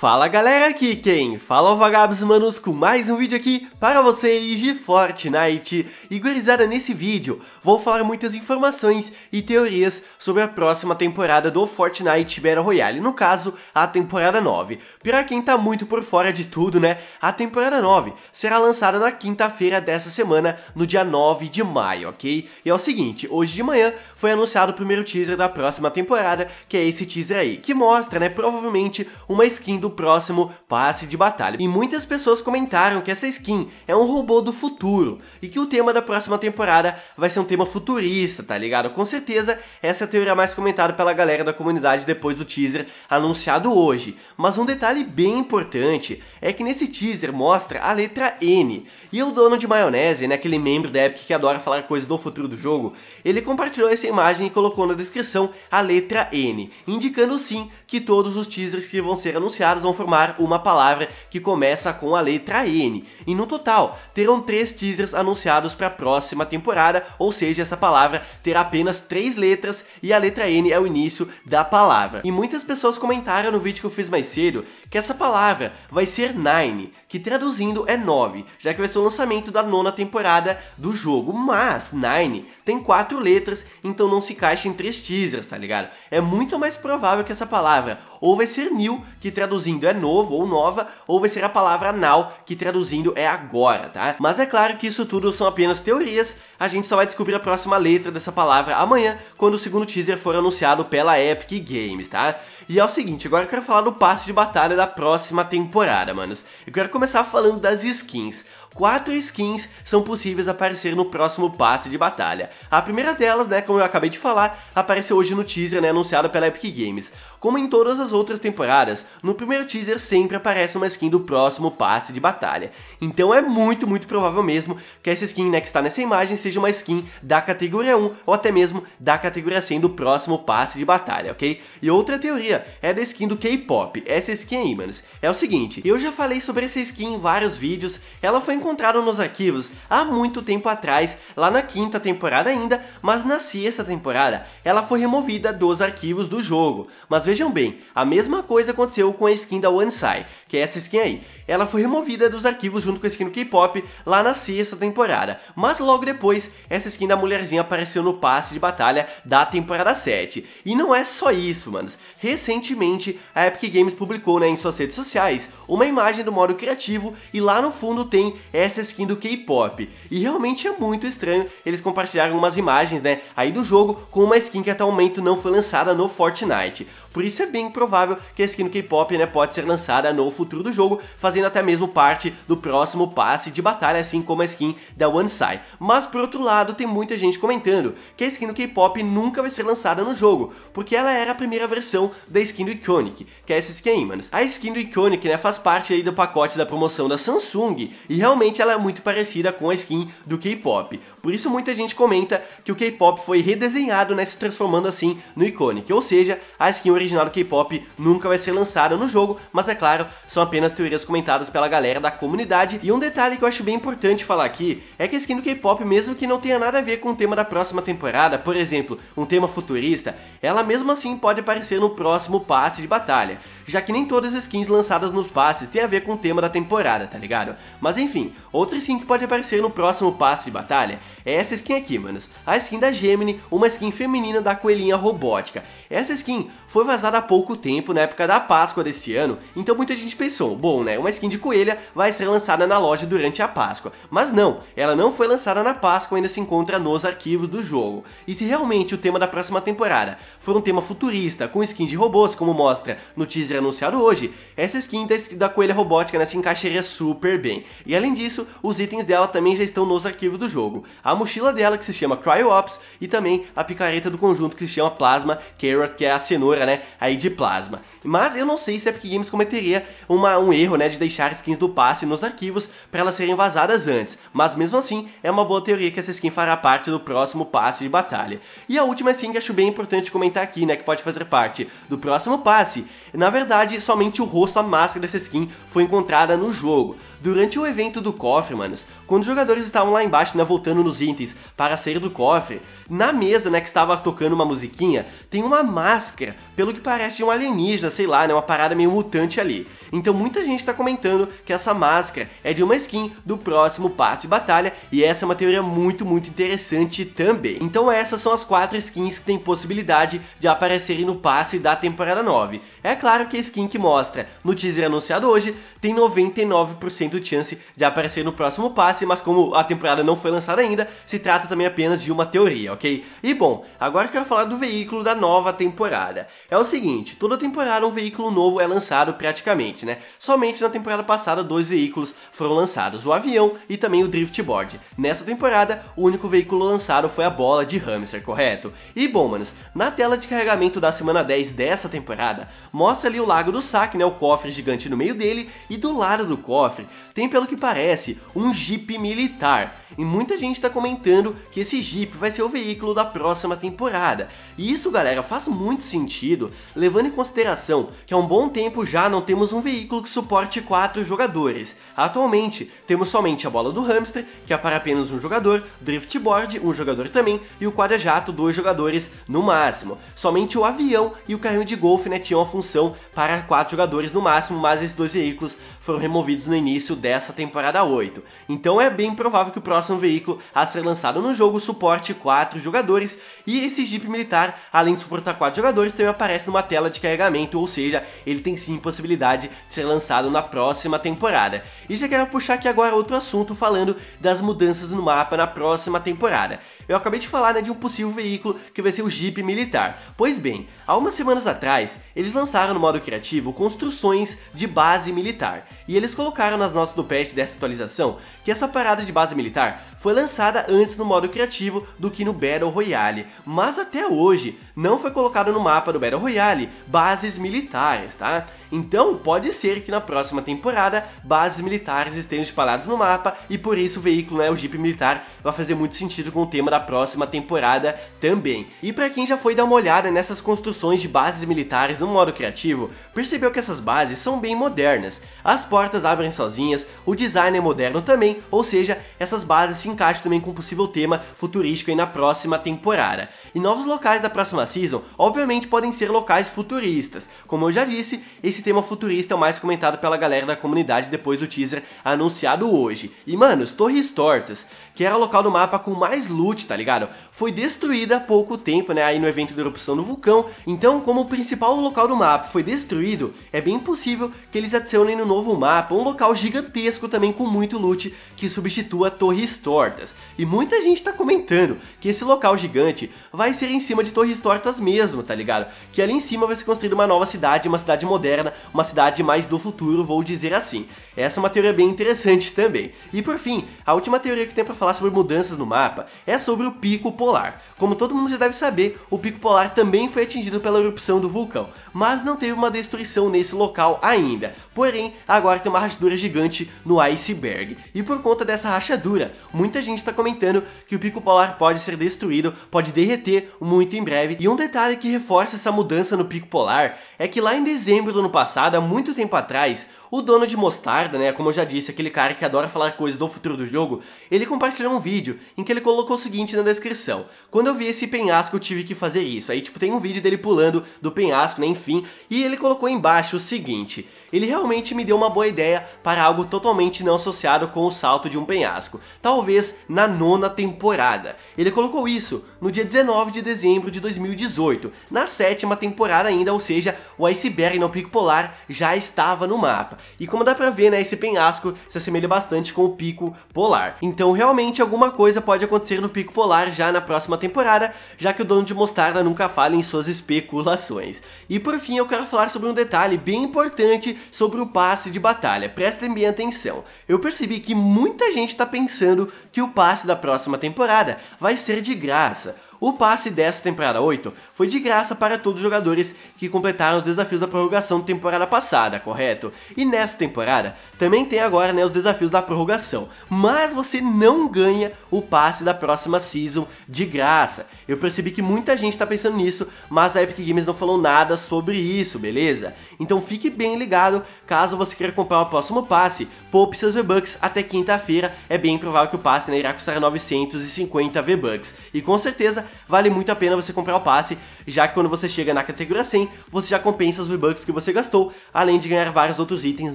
Fala galera, aqui quem fala o Vagabos Manos com mais um vídeo aqui para vocês de Fortnite. E gurizada, nesse vídeo vou falar muitas informações e teorias sobre a próxima temporada do Fortnite Battle Royale, no caso, a temporada 9. Para quem tá muito por fora de tudo, né, a temporada 9 será lançada na quinta-feira dessa semana, no dia 9 de maio, ok? E é o seguinte, hoje de manhã foi anunciado o primeiro teaser da próxima temporada, que é esse teaser aí, que mostra, né, provavelmente uma skin do próximo passe de batalha. E muitas pessoas comentaram que essa skin é um robô do futuro e que o tema da próxima temporada vai ser um tema futurista, tá ligado? Com certeza essa é a teoria mais comentada pela galera da comunidade depois do teaser anunciado hoje. Mas um detalhe bem importante é que nesse teaser mostra a letra N e o dono de maionese, né, aquele membro da Epic que adora falar coisas do futuro do jogo, ele compartilhou essa imagem e colocou na descrição a letra N, indicando sim que todos os teasers que vão ser anunciados vão formar uma palavra que começa com a letra N. E no total, terão três teasers anunciados para a próxima temporada, ou seja, essa palavra terá apenas três letras e a letra N é o início da palavra. E muitas pessoas comentaram no vídeo que eu fiz mais cedo que essa palavra vai ser Nine que traduzindo é 9, já que vai ser o lançamento da nona temporada do jogo. Mas Nine tem quatro letras, então não se encaixa em três teasers, tá ligado? É muito mais provável que essa palavra ou vai ser new, que traduzindo é novo ou nova, ou vai ser a palavra now, que traduzindo é agora, tá? Mas é claro que isso tudo são apenas teorias a gente só vai descobrir a próxima letra dessa palavra amanhã, quando o segundo teaser for anunciado pela Epic Games, tá? E é o seguinte, agora eu quero falar do passe de batalha da próxima temporada, manos. Eu quero começar falando das skins quatro skins são possíveis aparecer no próximo passe de batalha. A primeira delas, né, como eu acabei de falar, apareceu hoje no teaser, né, anunciado pela Epic Games. Como em todas as outras temporadas, no primeiro teaser sempre aparece uma skin do próximo passe de batalha. Então é muito, muito provável mesmo que essa skin né, que está nessa imagem seja uma skin da categoria 1 ou até mesmo da categoria 100 do próximo passe de batalha, ok? E outra teoria é da skin do K-pop, essa skin aí, manos. É o seguinte, eu já falei sobre essa skin em vários vídeos, ela foi encontraram nos arquivos há muito tempo atrás, lá na quinta temporada ainda, mas na sexta temporada ela foi removida dos arquivos do jogo. Mas vejam bem, a mesma coisa aconteceu com a skin da Wansai, que é essa skin aí. Ela foi removida dos arquivos junto com a skin do K-pop lá na sexta temporada, mas logo depois essa skin da mulherzinha apareceu no passe de batalha da temporada 7. E não é só isso, manos. Recentemente a Epic Games publicou né, em suas redes sociais uma imagem do modo criativo e lá no fundo tem essa skin do K-pop. E realmente é muito estranho, eles compartilharam umas imagens, né, aí do jogo com uma skin que até o momento não foi lançada no Fortnite. Por isso é bem provável que a skin do K-pop, né, pode ser lançada no futuro do jogo, fazendo até mesmo parte do próximo passe de batalha, assim como a skin da One Sai Mas por outro lado, tem muita gente comentando que a skin do K-pop nunca vai ser lançada no jogo, porque ela era a primeira versão da skin do Iconic, que é essa skin aí, manos. A skin do Iconic, né, faz parte aí do pacote da promoção da Samsung, e realmente realmente ela é muito parecida com a skin do K-pop. Por isso muita gente comenta que o K-pop foi redesenhado, né, se transformando assim no Iconic. Ou seja, a skin original do K-pop nunca vai ser lançada no jogo, mas é claro, são apenas teorias comentadas pela galera da comunidade. E um detalhe que eu acho bem importante falar aqui é que a skin do K-pop, mesmo que não tenha nada a ver com o tema da próxima temporada, por exemplo, um tema futurista, ela mesmo assim pode aparecer no próximo passe de batalha, já que nem todas as skins lançadas nos passes têm a ver com o tema da temporada, tá ligado? Mas enfim, Outra skin que pode aparecer no próximo passe de batalha é essa skin aqui, manos. A skin da Gemini, uma skin feminina da coelhinha robótica. Essa skin foi vazada há pouco tempo, na época da Páscoa desse ano, então muita gente pensou, bom né, uma skin de coelha vai ser lançada na loja durante a Páscoa. Mas não, ela não foi lançada na Páscoa, ainda se encontra nos arquivos do jogo. E se realmente o tema da próxima temporada for um tema futurista, com skin de robôs, como mostra no teaser anunciado hoje, essa skin da, da coelha robótica né, se encaixaria super bem. E além disso, disso, os itens dela também já estão nos arquivos do jogo. A mochila dela que se chama Cryo-Ops e também a picareta do conjunto que se chama Plasma Carrot, é, que é a cenoura, né, aí de plasma. Mas eu não sei se a Epic Games cometeria uma, um erro, né, de deixar skins do passe nos arquivos para elas serem vazadas antes, mas mesmo assim é uma boa teoria que essa skin fará parte do próximo passe de batalha. E a última skin que acho bem importante comentar aqui, né, que pode fazer parte do próximo passe, na verdade somente o rosto, a máscara dessa skin foi encontrada no jogo, Durante o evento do cofre, manos, quando os jogadores estavam lá embaixo, né, voltando nos itens para sair do cofre, na mesa, né, que estava tocando uma musiquinha, tem uma máscara, pelo que parece de um alienígena, sei lá, né, uma parada meio mutante ali. Então muita gente está comentando que essa máscara é de uma skin do próximo passe de batalha, e essa é uma teoria muito, muito interessante também. Então essas são as quatro skins que têm possibilidade de aparecerem no passe da temporada 9. É claro que a skin que mostra no teaser anunciado hoje tem 99% de chance de aparecer no próximo passe, Assim, mas como a temporada não foi lançada ainda, se trata também apenas de uma teoria, ok? E bom, agora eu quero falar do veículo da nova temporada. É o seguinte, toda temporada um veículo novo é lançado praticamente, né? Somente na temporada passada dois veículos foram lançados, o avião e também o driftboard. Nessa temporada, o único veículo lançado foi a bola de hamster, correto? E bom, manos, na tela de carregamento da semana 10 dessa temporada, mostra ali o lago do saque, né, o cofre gigante no meio dele, e do lado do cofre tem, pelo que parece, um jeep militar. E muita gente está comentando que esse Jeep vai ser o veículo da próxima temporada. E isso, galera, faz muito sentido, levando em consideração que há um bom tempo já não temos um veículo que suporte 4 jogadores. Atualmente, temos somente a bola do hamster, que é para apenas um jogador, driftboard, um jogador também, e o quadra-jato, dois jogadores no máximo. Somente o avião e o carrinho de golfe né, tinham a função para quatro jogadores no máximo, mas esses dois veículos foram removidos no início dessa temporada 8. Então é bem provável que o próximo veículo a ser lançado no jogo suporte 4 jogadores, e esse Jeep militar, além de suportar 4 jogadores, também aparece numa tela de carregamento, ou seja, ele tem sim possibilidade de ser lançado na próxima temporada. E já quero puxar aqui agora outro assunto falando das mudanças no mapa na próxima temporada. Eu acabei de falar né, de um possível veículo que vai ser o Jeep militar. Pois bem, há umas semanas atrás, eles lançaram no modo criativo construções de base militar. E eles colocaram nas notas do patch dessa atualização que essa parada de base militar foi lançada antes no modo criativo do que no Battle Royale, mas até hoje não foi colocado no mapa do Battle Royale bases militares, tá? Então pode ser que na próxima temporada bases militares estejam espalhadas no mapa e por isso o veículo, né, o Jeep militar, vai fazer muito sentido com o tema da da próxima temporada também. E para quem já foi dar uma olhada nessas construções de bases militares no modo criativo, percebeu que essas bases são bem modernas. As portas abrem sozinhas, o design é moderno também, ou seja, essas bases se encaixam também com um possível tema futurístico aí na próxima temporada. E novos locais da próxima season, obviamente podem ser locais futuristas. Como eu já disse, esse tema futurista é o mais comentado pela galera da comunidade depois do teaser anunciado hoje. E manos, Torres Tortas, que era o local do mapa com mais loot tá ligado? Foi destruída há pouco tempo, né, aí no evento da erupção do vulcão, então como o principal local do mapa foi destruído, é bem possível que eles adicionem no novo mapa um local gigantesco também com muito loot que substitua torres tortas. E muita gente tá comentando que esse local gigante vai ser em cima de torres tortas mesmo, tá ligado? Que ali em cima vai ser construída uma nova cidade, uma cidade moderna, uma cidade mais do futuro, vou dizer assim. Essa é uma teoria bem interessante também. E por fim, a última teoria que tem pra falar sobre mudanças no mapa é sobre sobre o pico polar. Como todo mundo já deve saber, o pico polar também foi atingido pela erupção do vulcão, mas não teve uma destruição nesse local ainda. Porém, agora tem uma rachadura gigante no iceberg. E por conta dessa rachadura, muita gente está comentando que o pico polar pode ser destruído, pode derreter muito em breve. E um detalhe que reforça essa mudança no pico polar é que lá em dezembro do ano passado, há muito tempo atrás, o dono de Mostarda, né, como eu já disse, aquele cara que adora falar coisas do futuro do jogo, ele compartilhou um vídeo em que ele colocou o seguinte na descrição. Quando eu vi esse penhasco, eu tive que fazer isso. Aí, tipo, tem um vídeo dele pulando do penhasco, né, enfim, e ele colocou embaixo o seguinte. Ele realmente me deu uma boa ideia para algo totalmente não associado com o salto de um penhasco. Talvez na nona temporada. Ele colocou isso no dia 19 de dezembro de 2018, na sétima temporada ainda, ou seja, o iceberg no Pico Polar já estava no mapa. E como dá pra ver, né, esse penhasco se assemelha bastante com o Pico Polar. Então, realmente, alguma coisa pode acontecer no Pico Polar já na próxima temporada, já que o dono de Mostarda nunca fala em suas especulações. E por fim, eu quero falar sobre um detalhe bem importante sobre o passe de batalha. Prestem bem atenção. Eu percebi que muita gente está pensando que o passe da próxima temporada vai ser de graça. O passe dessa temporada 8 foi de graça para todos os jogadores que completaram os desafios da prorrogação da temporada passada, correto? E nessa temporada também tem agora né, os desafios da prorrogação, mas você não ganha o passe da próxima season de graça. Eu percebi que muita gente está pensando nisso, mas a Epic Games não falou nada sobre isso, beleza? Então fique bem ligado caso você queira comprar o próximo passe, poupe seus V-Bucks até quinta-feira, é bem provável que o passe né, irá custar 950 V-Bucks. E com certeza vale muito a pena você comprar o passe, já que quando você chega na categoria 100, você já compensa os V-Bucks que você gastou, além de ganhar vários outros itens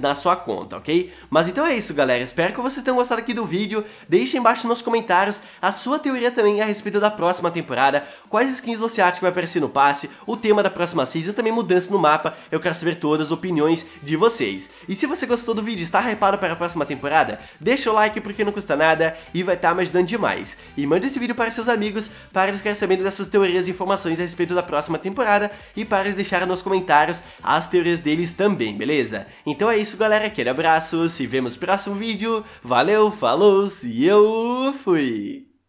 na sua conta, ok? Mas então é isso, galera. Espero que vocês tenham gostado aqui do vídeo. Deixe embaixo nos comentários a sua teoria também a respeito da próxima temporada, quais skins você acha que vai aparecer no passe, o tema da próxima season e também mudança no mapa. Eu quero saber todas as opiniões de vocês. E se você gostou do vídeo e está hypado para a próxima temporada, deixa o like porque não custa nada e vai estar tá me ajudando demais. E mande esse vídeo para seus amigos, para os ficar sabendo dessas teorias e informações a respeito da próxima temporada e para deixar nos comentários as teorias deles também, beleza? Então é isso galera, aquele abraço, se vemos no próximo vídeo, valeu, falou, se eu fui!